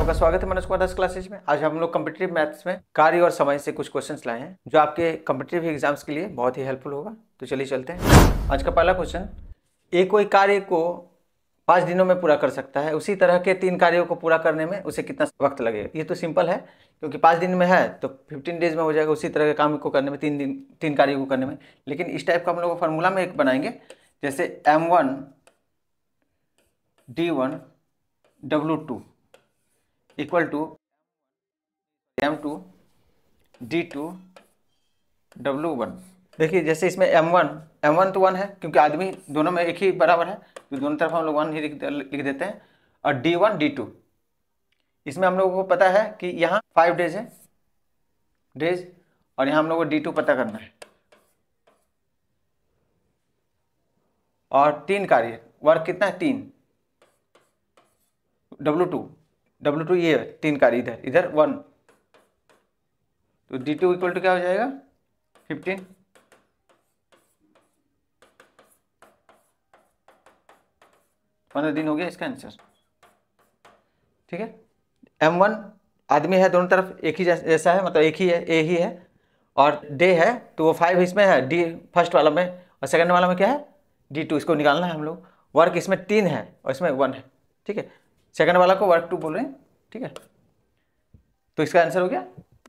आपका स्वागत है मनोज कुमार दस क्लासेज में आज हम लोग कम्पिटेटिव मैथ्स में कार्य और समय से कुछ क्वेश्चंस लाए हैं जो आपके कम्पिटेटिव एग्जाम्स के लिए बहुत ही हेल्पफुल होगा तो चलिए चलते हैं आज का पहला क्वेश्चन एक कोई कार्य को पाँच दिनों में पूरा कर सकता है उसी तरह के तीन कार्यों को पूरा करने में उसे कितना वक्त लगेगा ये तो सिंपल है क्योंकि पाँच दिन में है तो फिफ्टीन डेज में हो जाएगा उसी तरह के काम को करने में तीन दिन तीन कार्यों को करने में लेकिन इस टाइप का हम लोग फार्मूला में एक बनाएंगे जैसे M one D one W two equal to M two D two W one देखिए जैसे इसमें M one M one two one है क्योंकि आदमी दोनों में एक ही बराबर है तो दोनों तरफ हम लोग वन ही लिख देते हैं और डी वन डी टू इसमें हम लोगों को पता है कि यहाँ फाइव डेज है डेज और यहाँ हम लोग को डी टू पता करना है और तीन कार्य वर्क कितना है तीन डब्लू टू डब्ल्यू टू ये तीन कार्य इधर इधर वन तो डी टू इक्वल टू क्या हो जाएगा फिफ्टीन पंद्रह दिन हो गया इसका आंसर ठीक है एम वन आदमी है दोनों तरफ एक ही जैसा है मतलब एक ही है ए ही है और डे है तो वो फाइव इसमें है डी फर्स्ट वाला में और सेकंड वाला में क्या है डी टू इसको निकालना है हम लोग वर्क इसमें तीन है और इसमें वन है ठीक है सेकंड वाला को वर्क टू बोल रहे हैं ठीक है तो इसका आंसर हो गया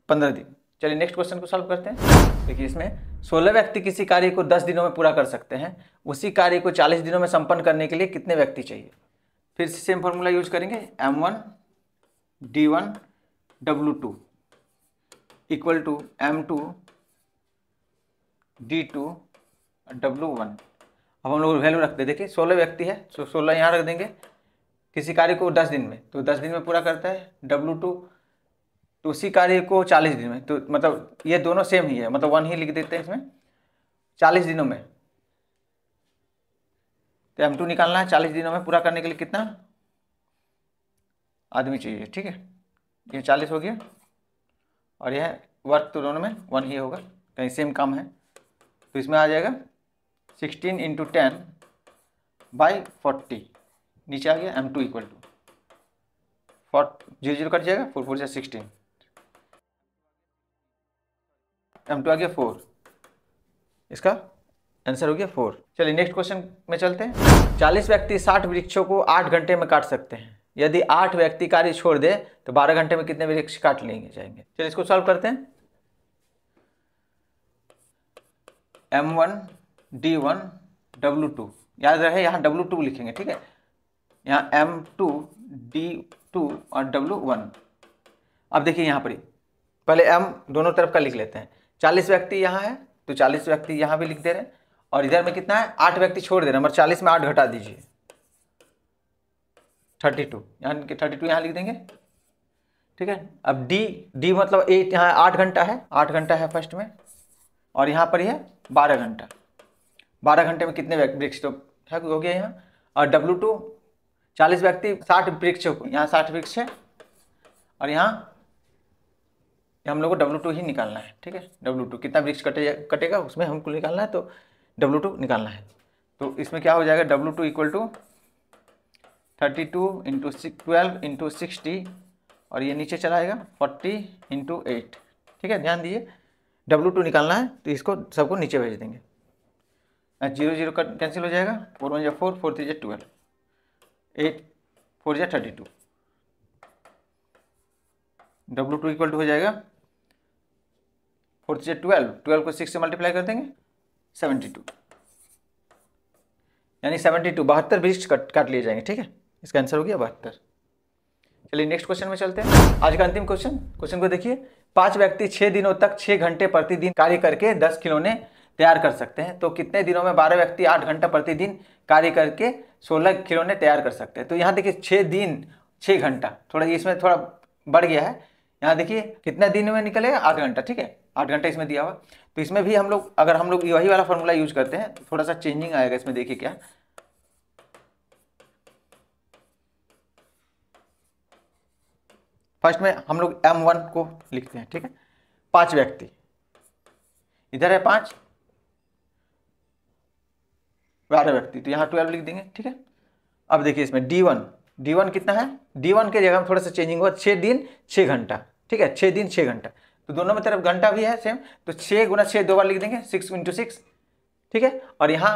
पंद्रह दिन चलिए नेक्स्ट क्वेश्चन को सॉल्व करते हैं देखिए इसमें सोलह व्यक्ति किसी कार्य को दस दिनों में पूरा कर सकते हैं उसी कार्य को चालीस दिनों में संपन्न करने के लिए कितने व्यक्ति चाहिए फिर सेम फॉर्मूला यूज करेंगे M one D one W two equal to M two D two W one अब हम लोग वैल्यू रखते हैं देखिए सोलह व्यक्ति है सो सोलह यहाँ रख देंगे किसी कार्य को दस दिन में तो दस दिन में पूरा करता है डब्लू टू तो उसी कार्य को चालीस दिन में तो मतलब ये दोनों सेम ही है मतलब वन ही लिख देते हैं इसमें चालीस दिनों में तो एम टू निकालना है चालीस दिनों में पूरा करने के लिए कितना आदमी चाहिए ठीक है ये चालीस हो गया और यह वर्क तो दोनों में वन ही होगा कहीं सेम काम है तो इसमें आ जाएगा sixteen into ten by forty नीचे आ गया M two equal to four zero zero cut जाएगा फोर फोर से सिक्सटीन एम टू आ गया फोर इसका आंसर हो गया फोर चलिए नेक्स्ट क्वेश्चन में चलते हैं चालीस व्यक्ति साठ वृक्षों को आठ घंटे में काट सकते हैं यदि आठ व्यक्ति कार्य छोड़ दे तो बारह घंटे में कितने वृक्ष काट लेंगे जाएंगे चलिए इसको सॉल्व करते हैं M one D one W two याद रहे यहाँ डब्लू टू लिखेंगे ठीक है यहाँ एम टू डी टू और डब्लू वन अब देखिए यहाँ पर पहले एम दोनों तरफ का लिख लेते हैं चालीस व्यक्ति यहाँ है तो चालीस व्यक्ति यहाँ भी लिख दे रहे हैं और इधर में कितना है आठ व्यक्ति छोड़ दे रहे हैं नंबर चालीस में आठ घटा दीजिए थर्टी टू यहाँ थर्टी टू यहाँ लिख देंगे ठीक है अब डी डी मतलब एट यहाँ आठ घंटा है आठ घंटा है फर्स्ट में और यहाँ पर है बारह घंटा बारह घंटे में कितने वृक्ष तो है हो गया यहाँ और डब्लू टू चालीस व्यक्ति साठ वृक्ष को यहाँ साठ वृक्ष है और यहाँ हम लोग को डब्लू टू ही निकालना है ठीक है डब्लू टू कितना वृक्ष कटे कटेगा उसमें हमको निकालना है तो डब्लू टू निकालना है तो इसमें क्या हो जाएगा W two equal to thirty two into six twelve into sixty और ये नीचे चला आएगा फोर्टी इंटू एट ठीक है ध्यान दिए डब्लू टू निकालना है तो इसको सबको नीचे भेज देंगे जीरो जीरो कैंसिल हो जाएगा फोर वन जो फोर फोर थ्री जो ट्वेल्व एट फोर या thirty two W two equal to हो जाएगा फोर या ट्वेल्व ट्वेल्व को सिक्स से मल्टीप्लाई कर देंगे सेवेंटी टू यानी सेवेंटी टू बहत्तर ब्रिज कट काट लिए जाएंगे ठीक है इसका आंसर हो गया बहत्तर चलिए नेक्स्ट क्वेश्चन में चलते हैं आज का अंतिम क्वेश्चन क्वेश्चन को देखिए पांच व्यक्ति छह दिनों तक छः घंटे प्रतिदिन कार्य करके दस खिलौने तैयार कर सकते हैं तो कितने दिनों में बारह व्यक्ति आठ घंटा प्रतिदिन कार्य करके सोलह खिलौने तैयार कर सकते हैं तो यहाँ देखिए छः दिन छः घंटा थोड़ा इसमें थोड़ा बढ़ गया है यहाँ देखिए कितने दिन में निकलेगा आठ घंटा ठीक है आठ घंटा इसमें दिया हुआ तो इसमें भी हम लोग अगर हम लोग वही वाला फॉर्मूला यूज करते हैं तो थोड़ा सा चेंजिंग आएगा इसमें देखिए क्या फर्स्ट में हम लोग एम वन को लिखते हैं ठीक है पांच व्यक्ति इधर है पांच बारह व्यक्ति तो यहाँ ट्वेल्व लिख देंगे ठीक है अब देखिए इसमें डी वन डी वन कितना है डी वन के जगह में थोड़ा सा चेंजिंग हुआ छः दिन छः घंटा ठीक है छः दिन छः घंटा तो दोनों में तरफ घंटा भी है सेम तो छः गुना छः दो बार लिख देंगे सिक्स इंटू सिक्स ठीक है और यहाँ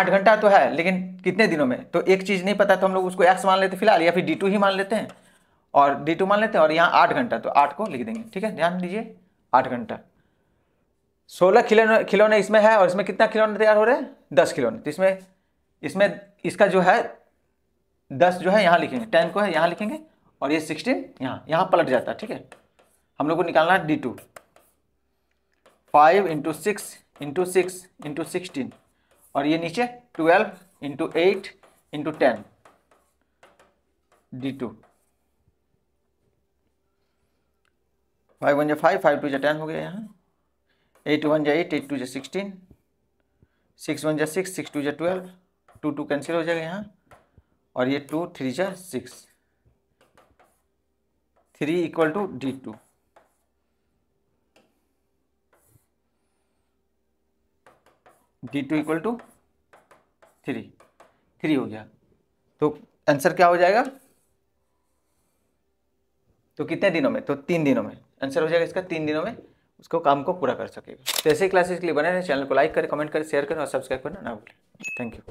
आठ घंटा तो है लेकिन कितने दिनों में तो एक चीज़ नहीं पता तो हम लोग उसको एक्स मान लेते फिलहाल या फिर डी टू ही मान लेते हैं और डी टू मान लेते हैं और यहाँ आठ घंटा तो आठ को लिख देंगे ठीक है ध्यान दीजिए आठ घंटा सोलह खिलौने खिलौने इसमें है और इसमें कितना खिलौने तैयार हो रहे हैं दस खिलौने तो इसमें इसमें इसका जो है दस जो है यहाँ लिखेंगे टेन को है यहाँ लिखेंगे और ये सिक्सटीन यहाँ यहाँ पलट जाता है ठीक है हम लोग को निकालना है D two five into six into six into sixteen और ये नीचे twelve into eight into ten D two five one जो फाइव फाइव टू जो टेन हो गया यहाँ एट वन जै एट एट टू जै सिक्सटीन सिक्स वन जै सिक्स सिक्स टू जै ट्वेल्व टू टू कैंसिल हो जाएगा यहाँ और ये टू थ्री जा six three equal to D two D two equal to three three हो गया तो आंसर क्या हो जाएगा तो कितने दिनों में तो तीन दिनों में आंसर हो जाएगा इसका तीन दिनों में उसको काम को पूरा कर सकेगा तो ऐसे क्लासेस के लिए बने रहें चैनल को लाइक करें कमेंट करें शेयर करें और सब्सक्राइब करना ना भूलें थैंक यू